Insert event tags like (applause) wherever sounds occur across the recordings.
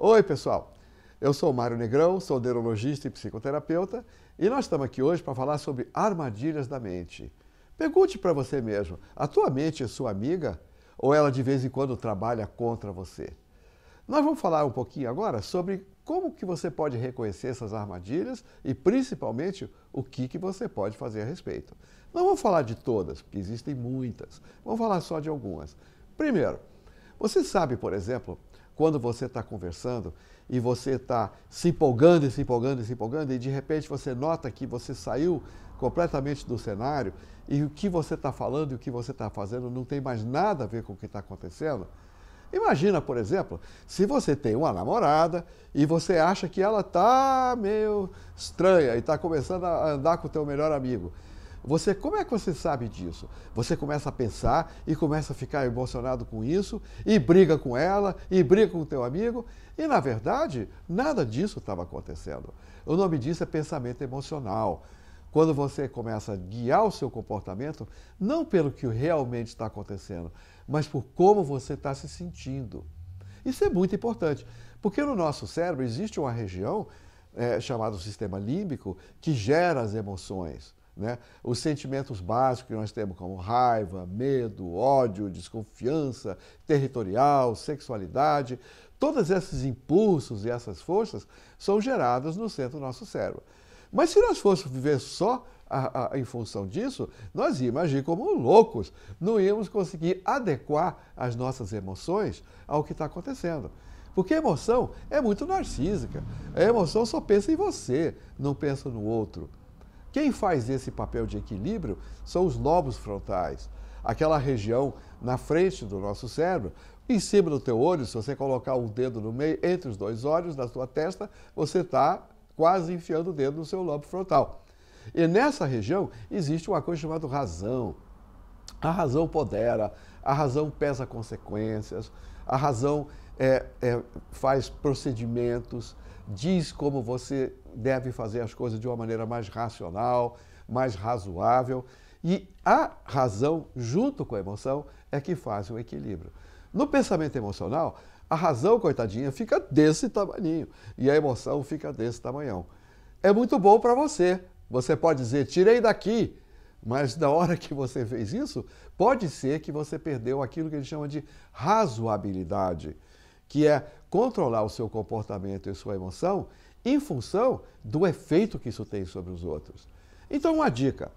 Oi, pessoal. Eu sou Mário Negrão, sou neurologista e psicoterapeuta, e nós estamos aqui hoje para falar sobre armadilhas da mente. Pergunte para você mesmo: a tua mente é sua amiga ou ela de vez em quando trabalha contra você? Nós vamos falar um pouquinho agora sobre como que você pode reconhecer essas armadilhas e principalmente o que que você pode fazer a respeito. Não vou falar de todas, porque existem muitas. Vamos falar só de algumas. Primeiro, você sabe, por exemplo, quando você está conversando e você está se empolgando e se empolgando e se empolgando, e de repente você nota que você saiu completamente do cenário e o que você está falando e o que você está fazendo não tem mais nada a ver com o que está acontecendo. Imagina, por exemplo, se você tem uma namorada e você acha que ela está meio estranha e está começando a andar com o teu melhor amigo. Você, como é que você sabe disso? Você começa a pensar e começa a ficar emocionado com isso e briga com ela e briga com o teu amigo e na verdade nada disso estava acontecendo. O nome disso é pensamento emocional. Quando você começa a guiar o seu comportamento não pelo que realmente está acontecendo, mas por como você está se sentindo. Isso é muito importante, porque no nosso cérebro existe uma região é, chamada sistema límbico que gera as emoções. Né? Os sentimentos básicos que nós temos, como raiva, medo, ódio, desconfiança, territorial, sexualidade, todos esses impulsos e essas forças são geradas no centro do nosso cérebro. Mas se nós fôssemos viver só a, a, em função disso, nós íamos agir como loucos, não íamos conseguir adequar as nossas emoções ao que está acontecendo. Porque a emoção é muito narcísica. A emoção só pensa em você, não pensa no outro. Quem faz esse papel de equilíbrio são os lobos frontais, aquela região na frente do nosso cérebro. Em cima do teu olho, se você colocar um dedo no meio, entre os dois olhos, na sua testa, você está quase enfiando o dedo no seu lobo frontal. E nessa região existe uma coisa chamada razão. A razão podera, a razão pesa consequências, a razão é, é, faz procedimentos, diz como você deve fazer as coisas de uma maneira mais racional, mais razoável. E a razão, junto com a emoção, é que faz um equilíbrio. No pensamento emocional, a razão, coitadinha, fica desse tamanho e a emoção fica desse tamanhão. É muito bom para você. Você pode dizer, tirei daqui, mas na hora que você fez isso, pode ser que você perdeu aquilo que ele chama de razoabilidade, que é controlar o seu comportamento e sua emoção em função do efeito que isso tem sobre os outros. Então, uma dica: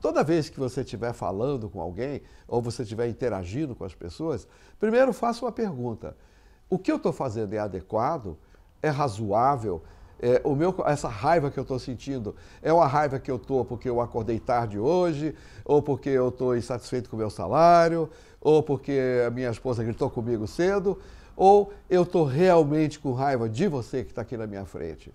toda vez que você estiver falando com alguém ou você estiver interagindo com as pessoas, primeiro faça uma pergunta: o que eu estou fazendo é adequado? É razoável? É, o meu, essa raiva que eu estou sentindo é uma raiva que eu estou porque eu acordei tarde hoje, ou porque eu estou insatisfeito com o meu salário, ou porque a minha esposa gritou comigo cedo, ou eu estou realmente com raiva de você que está aqui na minha frente?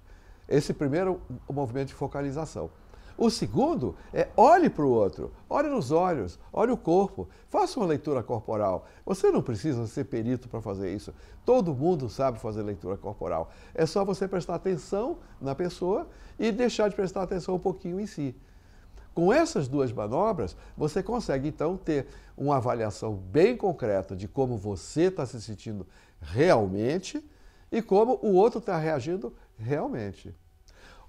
Esse primeiro movimento de focalização. O segundo é olhe para o outro, olhe nos olhos, olhe o corpo, faça uma leitura corporal. Você não precisa ser perito para fazer isso. Todo mundo sabe fazer leitura corporal. É só você prestar atenção na pessoa e deixar de prestar atenção um pouquinho em si. Com essas duas manobras, você consegue então ter uma avaliação bem concreta de como você está se sentindo realmente e como o outro está reagindo realmente.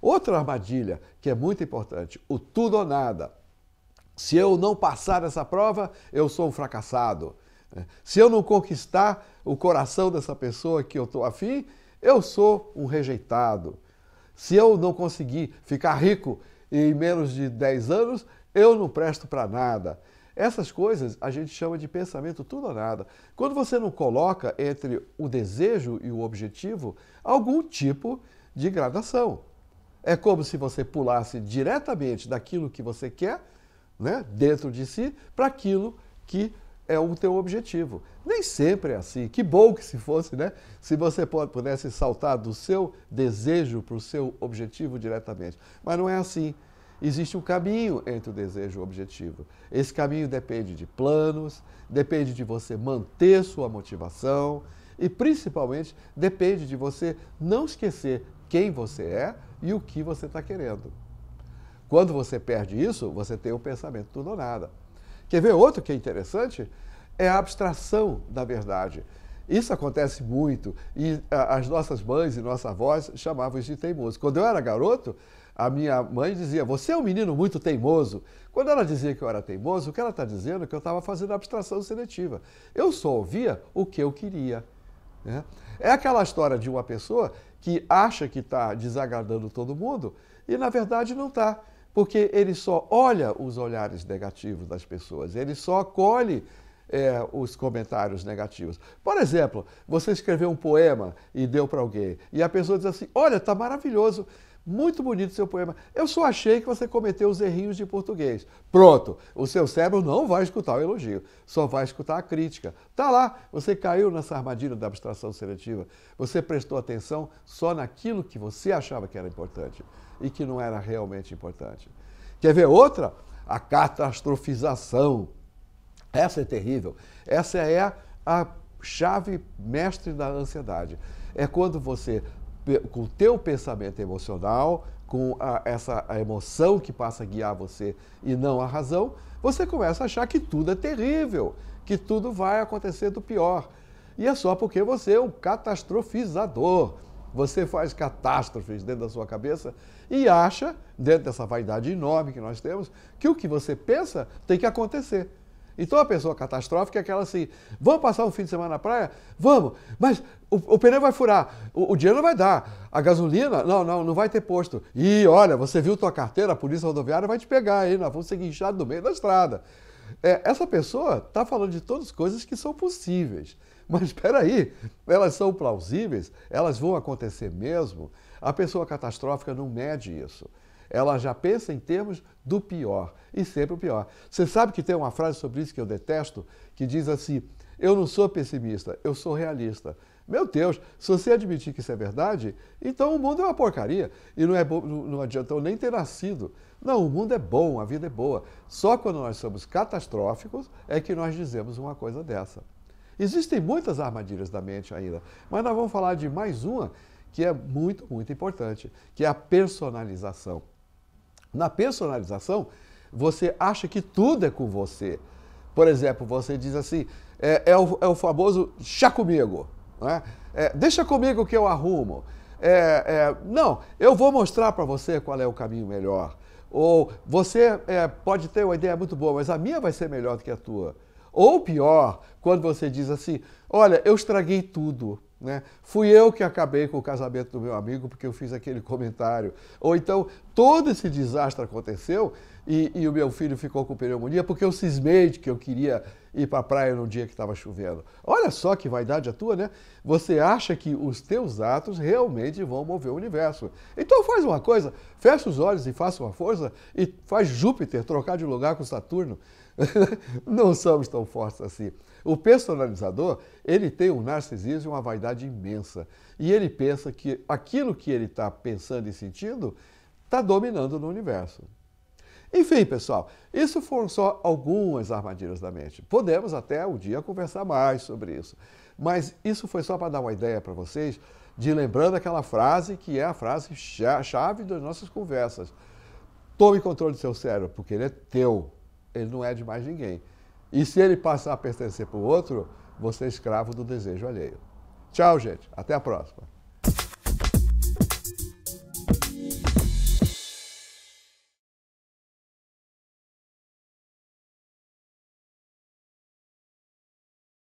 Outra armadilha que é muito importante, o tudo ou nada. Se eu não passar essa prova, eu sou um fracassado. Né? Se eu não conquistar o coração dessa pessoa que eu estou afim, eu sou um rejeitado. Se eu não conseguir ficar rico, em menos de 10 anos eu não presto para nada. Essas coisas a gente chama de pensamento tudo ou nada. Quando você não coloca entre o desejo e o objetivo algum tipo de gradação. É como se você pulasse diretamente daquilo que você quer, né, dentro de si, para aquilo que é o teu objetivo. Nem sempre é assim. Que bom que se fosse, né? Se você pudesse saltar do seu desejo para o seu objetivo diretamente. Mas não é assim. Existe um caminho entre o desejo e o objetivo. Esse caminho depende de planos, depende de você manter sua motivação e, principalmente, depende de você não esquecer quem você é e o que você está querendo. Quando você perde isso, você tem o pensamento tudo ou nada. Quer ver outro que é interessante? É a abstração da verdade. Isso acontece muito e ah, as nossas mães e nossa avós chamavam isso de teimoso. Quando eu era garoto, a minha mãe dizia: Você é um menino muito teimoso. Quando ela dizia que eu era teimoso, o que ela está dizendo é que eu estava fazendo abstração seletiva. Eu só ouvia o que eu queria. Né? É aquela história de uma pessoa que acha que está desagradando todo mundo e, na verdade, não está porque ele só olha os olhares negativos das pessoas, ele só acolhe é, os comentários negativos. Por exemplo, você escreveu um poema e deu para alguém, e a pessoa diz assim: Olha, está maravilhoso. Muito bonito seu poema. Eu só achei que você cometeu os errinhos de português. Pronto, o seu cérebro não vai escutar o elogio, só vai escutar a crítica. Tá lá, você caiu nessa armadilha da abstração seletiva. Você prestou atenção só naquilo que você achava que era importante e que não era realmente importante. Quer ver outra? A catastrofização. Essa é terrível. Essa é a, a chave mestre da ansiedade. É quando você, com o teu pensamento emocional, com a, essa a emoção que passa a guiar você e não a razão, você começa a achar que tudo é terrível, que tudo vai acontecer do pior. E é só porque você é um catastrofizador. Você faz catástrofes dentro da sua cabeça e acha, dentro dessa vaidade enorme que nós temos, que o que você pensa tem que acontecer. Então a pessoa catastrófica é aquela assim: vamos passar um fim de semana na praia? Vamos, mas o, o pneu vai furar, o, o, dinheiro não vai dar, a gasolina, não, não, não vai ter posto. E olha, você viu tua carteira, a polícia rodoviária vai te pegar aí, nós vamos ser guinchados no meio da estrada. É, essa pessoa está falando de todas as coisas que são possíveis. (laughs) Mas espera aí, elas são plausíveis? Elas vão acontecer mesmo? A pessoa catastrófica não mede isso. Ela já pensa em termos do pior e sempre o pior. Você sabe que tem uma frase sobre isso que eu detesto, que diz assim: eu não sou pessimista, eu sou realista. Meu Deus, se você admitir que isso é verdade, então o mundo é uma porcaria. E não, é não adianta eu nem ter nascido. Não, o mundo é bom, a vida é boa. Só quando nós somos catastróficos é que nós dizemos uma coisa dessa. Existem muitas armadilhas da mente ainda, mas nós vamos falar de mais uma que é muito, muito importante, que é a personalização. Na personalização, você acha que tudo é com você. Por exemplo, você diz assim: é, é, o, é o famoso chá comigo. Né? É, deixa comigo que eu arrumo. É, é, não, eu vou mostrar para você qual é o caminho melhor. Ou você é, pode ter uma ideia muito boa, mas a minha vai ser melhor do que a tua. Ou pior, quando você diz assim: olha, eu estraguei tudo. Né? Fui eu que acabei com o casamento do meu amigo porque eu fiz aquele (laughs) comentário. Ou então, todo esse desastre aconteceu e, e o meu filho ficou com pneumonia porque eu cismei de que eu queria ir para a praia num dia que estava chovendo. Olha só que vaidade a tua, né? Você acha que os teus atos realmente vão mover o universo. Então faz uma coisa, fecha os olhos e faça uma força e faz Júpiter trocar de lugar com Saturno. (laughs) Não somos tão fortes assim. O personalizador, ele tem um narcisismo e uma vaidade imensa. E ele pensa que aquilo que ele está pensando e sentindo está dominando no universo. Enfim, pessoal, isso foram só algumas armadilhas da mente. Podemos até um dia conversar mais sobre isso. Mas isso foi só para dar uma ideia para vocês de lembrando aquela frase que é a frase chave das nossas conversas. Tome controle do seu cérebro, porque ele é teu, ele não é de mais ninguém. E se ele passar a pertencer para o outro, você é escravo do desejo alheio. Tchau, gente. Até a próxima.